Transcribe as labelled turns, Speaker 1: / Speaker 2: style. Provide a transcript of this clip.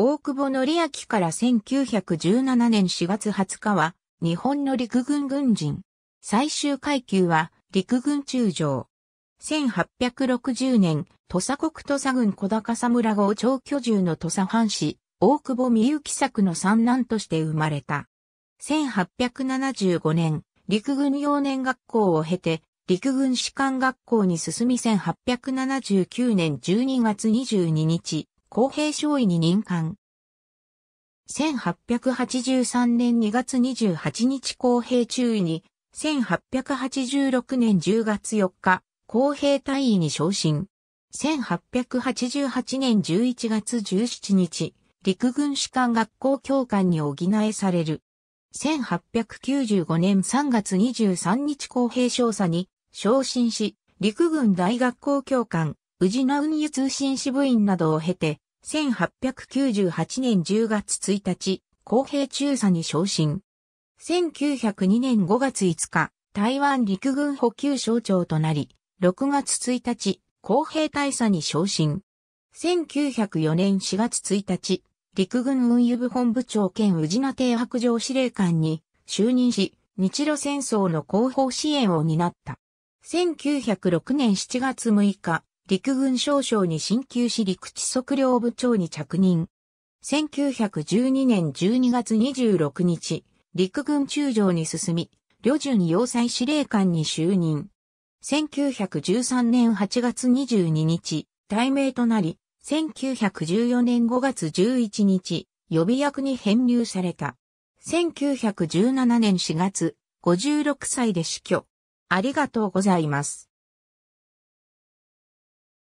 Speaker 1: 大久保則明から1917年4月20日は、日本の陸軍軍人。最終階級は、陸軍中将。1860年、土佐国土佐郡小高佐村郷長居住の土佐藩士、大久保美幸作の三男として生まれた。1875年、陸軍幼年学校を経て、陸軍士官学校に進み1879年12月22日、公平少尉に任官。1883年2月28日公平中尉に、1886年10月4日、公平大尉に昇進。1888年11月17日、陸軍士官学校教官に補えされる。1895年3月23日公平少佐に昇進し、陸軍大学校教官、宇品運輸通信支部員などを経て、1898年10月1日、公平中佐に昇進。1902年5月5日、台湾陸軍補給省長となり、6月1日、公平大佐に昇進。1904年4月1日、陸軍運輸部本部長兼宇品邸白城司令官に就任し、日露戦争の後方支援を担った。1906年7月6日、陸軍少将に進級し陸地測量部長に着任。1912年12月26日、陸軍中将に進み、旅順要塞司令官に就任。1913年8月22日、大名となり、1914年5月11日、予備役に編入された。1917年4月、56歳で死去。ありがとうございます。